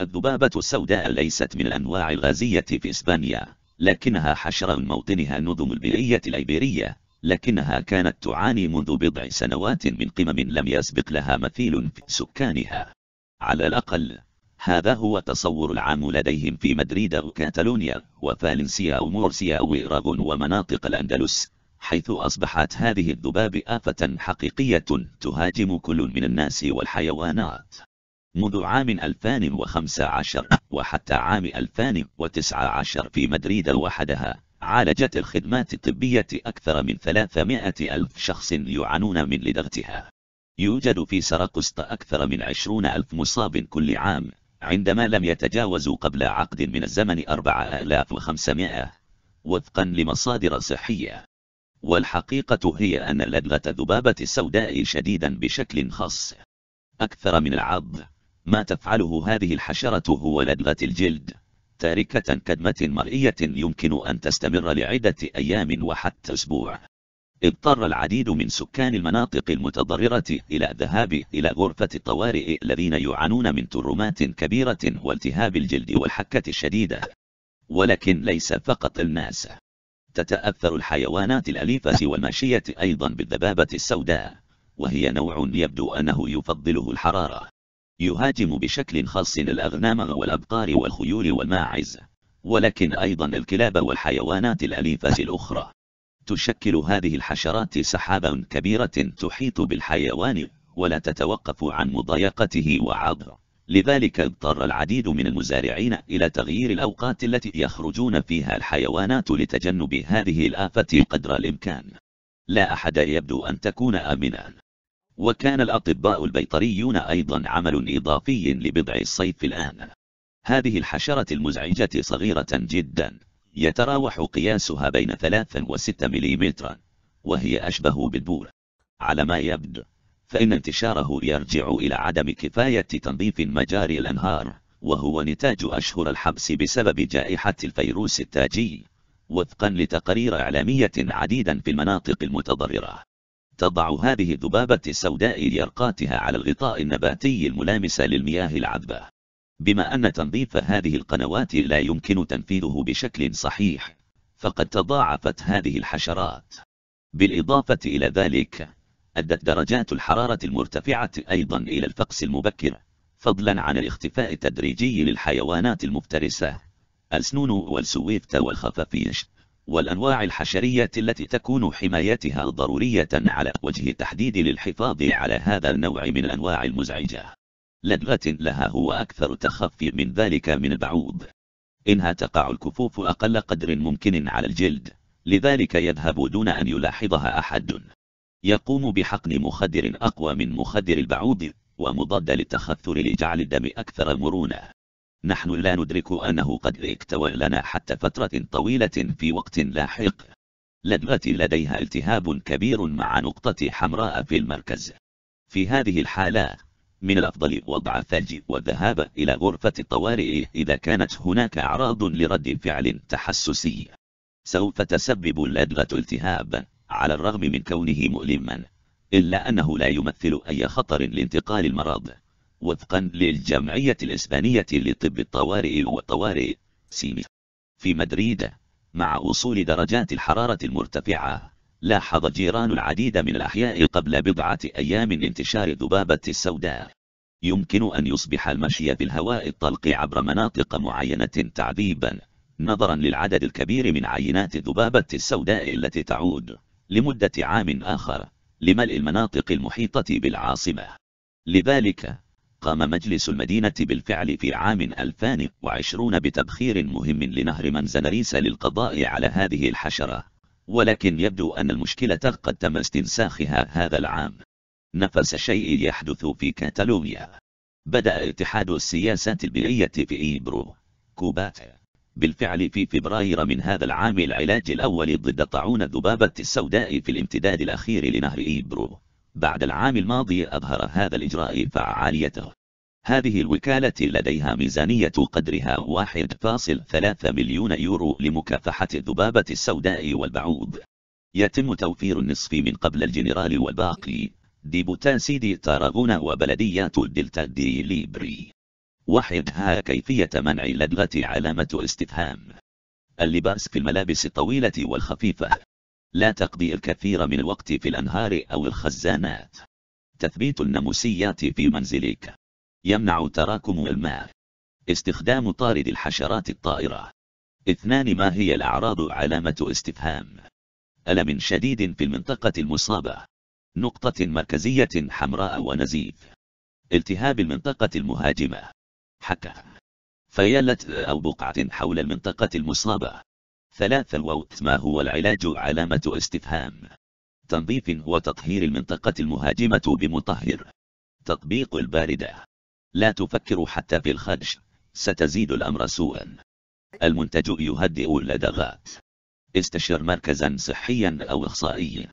الذبابة السوداء ليست من الأنواع الغازية في إسبانيا لكنها حشرة موطنها نظم البيئية الأيبيرية لكنها كانت تعاني منذ بضع سنوات من قمم لم يسبق لها مثيل في سكانها على الأقل هذا هو تصور العام لديهم في مدريد وكاتالونيا وفالنسيا ومورسيا وإيراغون ومناطق الأندلس حيث أصبحت هذه الذباب آفة حقيقية تهاجم كل من الناس والحيوانات منذ عام 2015 وحتى عام 2019 في مدريد وحدها عالجت الخدمات الطبية أكثر من 300 ألف شخص يعانون من لدغتها يوجد في سرقسط أكثر من 20 ألف مصاب كل عام عندما لم يتجاوزوا قبل عقد من الزمن 4500 وفقا لمصادر صحية والحقيقة هي أن لدغة ذبابة السوداء شديدا بشكل خاص أكثر من العض ما تفعله هذه الحشرة هو لدغة الجلد تاركة كدمة مرئية يمكن أن تستمر لعدة أيام وحتى أسبوع اضطر العديد من سكان المناطق المتضررة إلى الذهاب إلى غرفة الطوارئ الذين يعانون من ترمات كبيرة والتهاب الجلد والحكة الشديدة ولكن ليس فقط الناس تتأثر الحيوانات الأليفة والماشية أيضا بالذبابة السوداء وهي نوع يبدو أنه يفضله الحرارة يهاجم بشكل خاص الأغنام والأبقار والخيول والماعز ولكن أيضا الكلاب والحيوانات الأليفة الأخرى تشكل هذه الحشرات سحابا كبيرة تحيط بالحيوان ولا تتوقف عن مضايقته وعضه لذلك اضطر العديد من المزارعين إلى تغيير الأوقات التي يخرجون فيها الحيوانات لتجنب هذه الآفة قدر الإمكان لا أحد يبدو أن تكون آمنا وكان الأطباء البيطريون أيضا عمل إضافي لبضع الصيف الآن هذه الحشرة المزعجة صغيرة جدا يتراوح قياسها بين 3 و 6 مليمترا وهي أشبه بالبور على ما يبدو فإن انتشاره يرجع إلى عدم كفاية تنظيف مجاري الأنهار وهو نتاج أشهر الحبس بسبب جائحة الفيروس التاجي وفقا لتقارير إعلامية عديدا في المناطق المتضررة تضع هذه الذبابة السوداء ليرقاتها على الغطاء النباتي الملامس للمياه العذبة بما أن تنظيف هذه القنوات لا يمكن تنفيذه بشكل صحيح فقد تضاعفت هذه الحشرات بالإضافة إلى ذلك أدت درجات الحرارة المرتفعة أيضا إلى الفقس المبكر فضلا عن الاختفاء التدريجي للحيوانات المفترسة السنون والسويفت والخفافيش والأنواع الحشرية التي تكون حمايتها ضرورية على وجه التحديد للحفاظ على هذا النوع من الأنواع المزعجة لدغة لها هو أكثر تخفي من ذلك من البعوض إنها تقع الكفوف أقل قدر ممكن على الجلد لذلك يذهب دون أن يلاحظها أحد يقوم بحقن مخدر أقوى من مخدر البعوض ومضاد للتخثر لجعل الدم أكثر مرونة نحن لا ندرك أنه قد اكتوى لنا حتى فترة طويلة في وقت لاحق لدغتي لديها التهاب كبير مع نقطة حمراء في المركز في هذه الحالة من الأفضل وضع الثلج والذهاب إلى غرفة الطوارئ إذا كانت هناك أعراض لرد فعل تحسسي سوف تسبب اللدغة التهاب على الرغم من كونه مؤلما إلا أنه لا يمثل أي خطر لانتقال المرض وفقا للجمعية الإسبانية لطب الطوارئ والطوارئ سيمي في مدريد مع وصول درجات الحرارة المرتفعة لاحظ جيران العديد من الأحياء قبل بضعة أيام انتشار ذبابة السوداء يمكن أن يصبح المشي في الهواء الطلق عبر مناطق معينة تعذيبا نظرا للعدد الكبير من عينات الذبابة السوداء التي تعود لمدة عام آخر لملء المناطق المحيطة بالعاصمة لذلك قام مجلس المدينة بالفعل في عام 2020 بتبخير مهم لنهر منزنريس للقضاء على هذه الحشرة ولكن يبدو أن المشكلة قد تم استنساخها هذا العام نفس الشيء يحدث في كاتالونيا بدأ اتحاد السياسات البيئية في إيبرو كوبات بالفعل في فبراير من هذا العام العلاج الأول ضد طاعون الذبابة السوداء في الامتداد الأخير لنهر إيبرو بعد العام الماضي أظهر هذا الإجراء فعاليته هذه الوكالة لديها ميزانية قدرها 1.3 مليون يورو لمكافحة الذبابة السوداء والبعوض يتم توفير النصف من قبل الجنرال والباقي ديبوتان سيدي تاراغونا وبلديات الدلتا دي ليبري وحدها كيفية منع لدغة علامة استفهام اللباس في الملابس الطويلة والخفيفة لا تقضي الكثير من الوقت في الأنهار أو الخزانات تثبيت الناموسيات في منزلك يمنع تراكم الماء استخدام طارد الحشرات الطائرة اثنان ما هي الأعراض علامة استفهام ألم شديد في المنطقة المصابة نقطة مركزية حمراء ونزيف التهاب المنطقة المهاجمة حكة فيلت أو بقعة حول المنطقة المصابة ثلاثة الووت ما هو العلاج علامة استفهام تنظيف وتطهير المنطقة المهاجمة بمطهر تطبيق الباردة لا تفكر حتى في الخدش ستزيد الأمر سوءا المنتج يهدئ اللدغات استشر مركزا صحيا أو إخصائيا